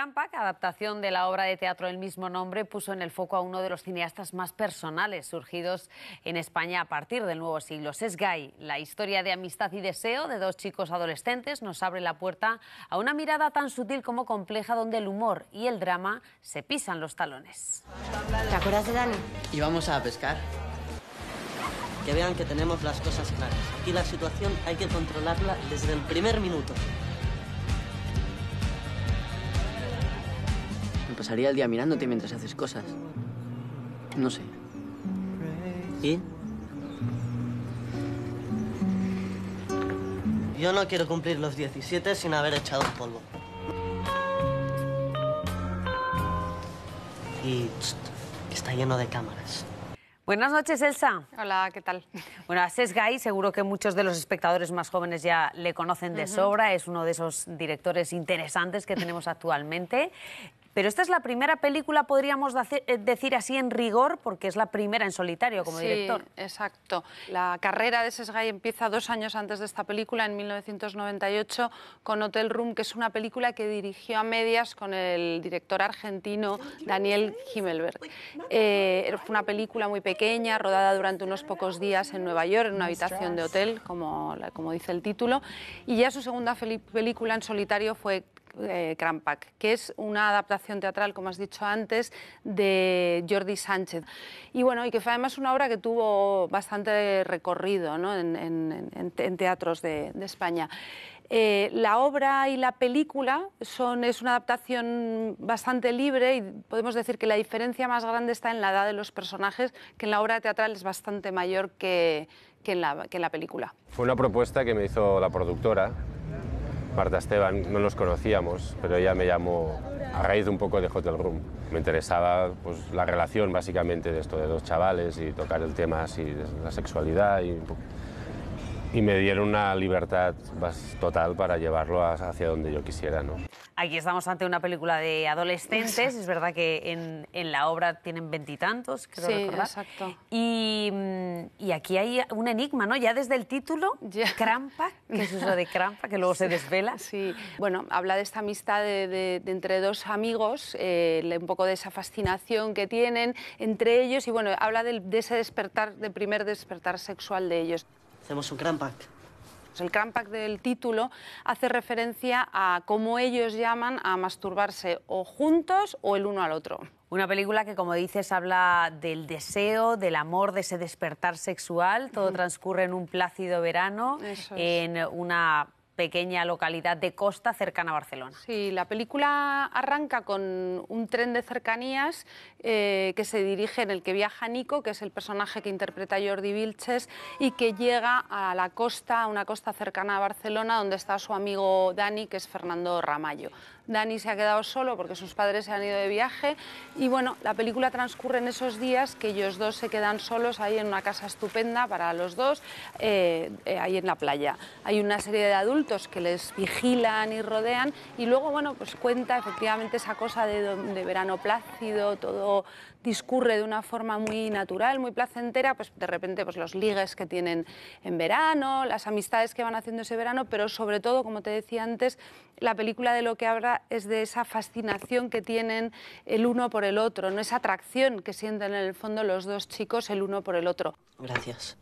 Trampa, adaptación de la obra de teatro del mismo nombre, puso en el foco a uno de los cineastas más personales surgidos en España a partir del nuevo siglo, Sesgay. La historia de amistad y deseo de dos chicos adolescentes nos abre la puerta a una mirada tan sutil como compleja donde el humor y el drama se pisan los talones. ¿Te acuerdas de Dani? vamos a pescar. Que vean que tenemos las cosas claras. Aquí la situación hay que controlarla desde el primer minuto. pasaría el día mirándote mientras haces cosas. No sé. ¿Y? Yo no quiero cumplir los 17 sin haber echado un polvo. Y está lleno de cámaras. Buenas noches, Elsa. Hola, ¿qué tal? Bueno, a Ses Guy seguro que muchos de los espectadores más jóvenes ya le conocen de sobra. Es uno de esos directores interesantes que tenemos actualmente. Pero esta es la primera película, podríamos eh, decir así en rigor, porque es la primera en solitario como sí, director. Exacto. La carrera de Sesgay empieza dos años antes de esta película, en 1998, con Hotel Room, que es una película que dirigió a medias con el director argentino Daniel Himmelberg. Eh, fue una película muy pequeña, rodada durante unos pocos días en Nueva York, en una habitación de hotel, como dice el título. Y ya su segunda película en solitario fue eh, que es una adaptación teatral, como has dicho antes, de Jordi Sánchez. Y bueno, y que fue además una obra que tuvo bastante recorrido en, teatros de, España. Eh, la obra y la película son, es una adaptación bastante libre y podemos decir que la diferencia más grande está en la edad de los personajes, que en la obra teatral es bastante mayor que, que en la película. Fue una propuesta que me hizo la productora, Marta Esteban, no nos conocíamos, pero ella me llamó a raíz de un poco de Hotel Room. Me interesaba pues, la relación básicamente de esto, de dos chavales y tocar el tema así de la sexualidad y, me dieron una libertad pues, total para llevarlo hacia donde yo quisiera. ¿no? Aquí estamos ante una película de adolescentes, es verdad que en, la obra tienen veintitantos, creo sí, Exacto. Mm, y, aquí hay un enigma, ¿no? Ya desde el título, ya Crampa, que es eso de Crampa, que luego se desvela. Sí, bueno, habla de esta amistad de, entre dos amigos, eh, un poco de esa fascinación que tienen entre ellos y bueno, habla de, ese despertar, de primer despertar sexual de ellos. Hacemos un crampack. Pues el crampack del título hace referencia a cómo ellos llaman a masturbarse o juntos o el uno al otro. Una película que, como dices, habla del deseo, del amor, de ese despertar sexual. Todo transcurre en un plácido verano, en una pequeña localidad de Costa, cercana a Barcelona. Sí, la película arranca con un tren de cercanías eh, que se dirige, en el que viaja Nico, que es el personaje que interpreta Jordi Vilches, y que llega a la costa, a una costa cercana a Barcelona, donde está su amigo Dani, que es Fernando Ramallo. Dani se ha quedado solo porque sus padres se han ido de viaje y bueno, la película transcurre en esos días que ellos dos se quedan solos ahí en una casa estupenda para los dos, eh, eh, ahí en la playa. Hay una serie de adultos que les vigilan y rodean y luego, bueno, pues cuenta efectivamente esa cosa de, de verano plácido, todo discurre de una forma muy natural, muy placentera, pues de repente pues los ligues que tienen en verano, las amistades que van haciendo ese verano, pero sobre todo, como te decía antes, la película de lo que habrá es de esa fascinación que tienen el uno por el otro, no esa atracción que sienten en el fondo los dos chicos el uno por el otro. Gracias.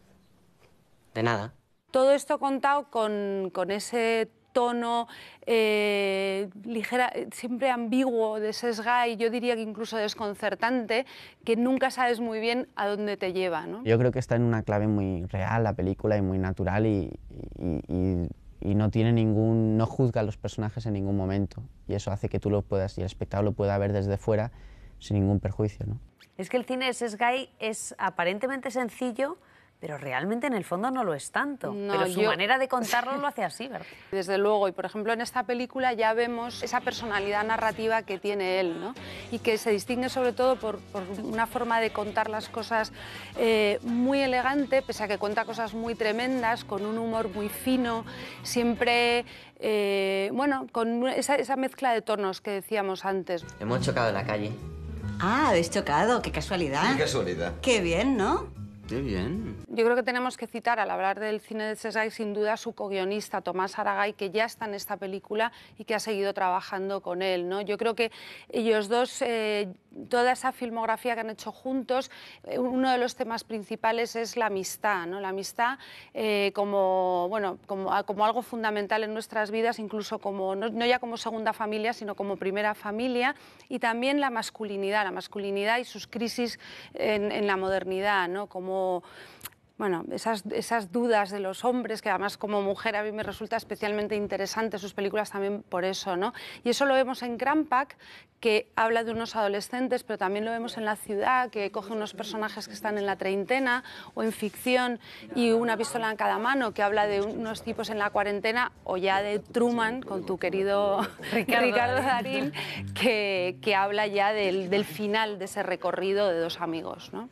De nada. Todo esto contado con, con ese tono eh, ligera, siempre ambiguo, de sesga y yo diría que incluso desconcertante, que nunca sabes muy bien a dónde te lleva. ¿no? Yo creo que está en una clave muy real la película y muy natural y, y y no tiene ningún no juzga a los personajes en ningún momento y eso hace que tú lo puedas y el espectador lo pueda ver desde fuera sin ningún perjuicio ¿no? es que el cine de Sesgay es aparentemente sencillo pero realmente en el fondo no lo es tanto. pero su manera de contarlo lo hace así, ¿verdad? Desde luego, y por ejemplo en esta película ya vemos esa personalidad narrativa que tiene él, ¿no? Y que se distingue sobre todo por, una forma de contar las cosas eh, muy elegante, pese a que cuenta cosas muy tremendas, con un humor muy fino, siempre, eh, bueno, con esa, esa mezcla de tonos que decíamos antes. Hemos chocado en la calle. Ah, habéis chocado, qué casualidad. Qué casualidad. Qué bien, ¿no? bien. Yo creo que tenemos que citar al hablar del cine de César sin duda su co-guionista Tomás Aragay, que ya está en esta película y que ha seguido trabajando con él. ¿no? Yo creo que ellos dos eh, toda esa filmografía que han hecho juntos, eh, uno de los temas principales es la amistad, ¿no? La amistad eh, como, bueno, ah, como, algo fundamental en nuestras vidas, incluso como, no, ya como segunda familia, sino como primera familia, y también la masculinidad, la masculinidad y sus crisis en, en la modernidad, ¿no? Como bueno, esas, dudas de los hombres, que además como mujer a mí me resulta especialmente interesante sus películas también por eso, ¿no? Y eso lo vemos en Gran que habla de unos adolescentes, pero también lo vemos en la ciudad, que coge unos personajes que están en la treintena o en ficción y una pistola en cada mano, que habla de unos tipos en la cuarentena o ya de Truman, con tu querido Ricardo, Darín, que, habla ya del, del final de ese recorrido de dos amigos, ¿no?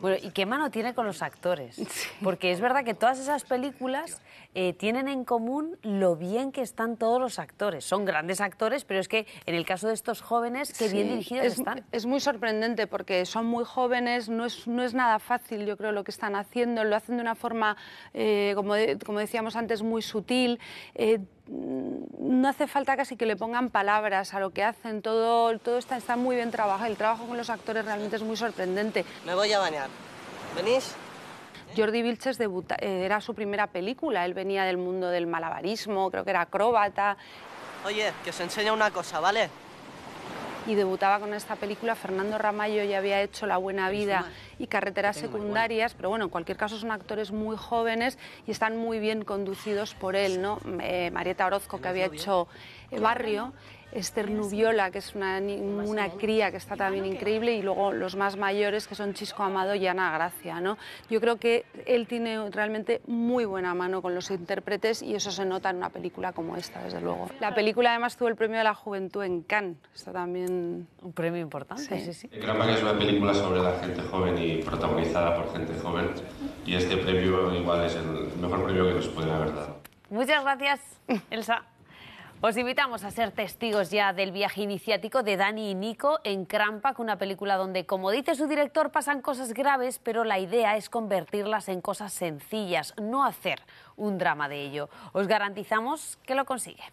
Bueno, ¿y qué mano tiene con los actores? Porque es verdad que todas esas películas eh, tienen en común lo bien que están todos los actores. Son grandes actores, pero es que en el caso de estos jóvenes, qué bien dirigidos están. Es muy sorprendente porque son muy jóvenes, no es, no es nada fácil, yo creo, lo que están haciendo. Lo hacen de una forma, eh, como, como decíamos antes, muy sutil. Eh, no hace falta casi que le pongan palabras a lo que hacen, todo, todo está, está muy bien trabajado, el trabajo con los actores realmente es muy sorprendente. Me voy a bañar. ¿Venís? Jordi Vilches eh, era su primera película, él venía del mundo del malabarismo, creo que era acróbata. Oye, que os enseña una cosa, ¿vale? y debutaba con esta película. Fernando Ramallo ya había hecho La Buena Vida y Carreteras Secundarias, pero bueno, en cualquier caso son actores muy jóvenes y están muy bien conducidos por él, ¿no? Eh, Marieta Orozco, que había hecho eh, Barrio. Esther Nubiola, que es una, una cría que está también increíble, y luego los más mayores, que son Chisco Amado y Ana Gracia. ¿no? Yo creo que él tiene realmente muy buena mano con los intérpretes y eso se nota en una película como esta, desde luego. La película además tuvo el premio de la juventud en Cannes, está también... Un premio importante, sí, sí. es una película sobre la gente joven y protagonizada por gente joven y este premio igual es el mejor premio que nos pueden haber dado. Muchas gracias, Elsa. Os invitamos a ser testigos ya del viaje iniciático de Dani y Nico en Crampac, una película donde, como dice su director, pasan cosas graves, pero la idea es convertirlas en cosas sencillas, no hacer un drama de ello. Os garantizamos que lo consigue.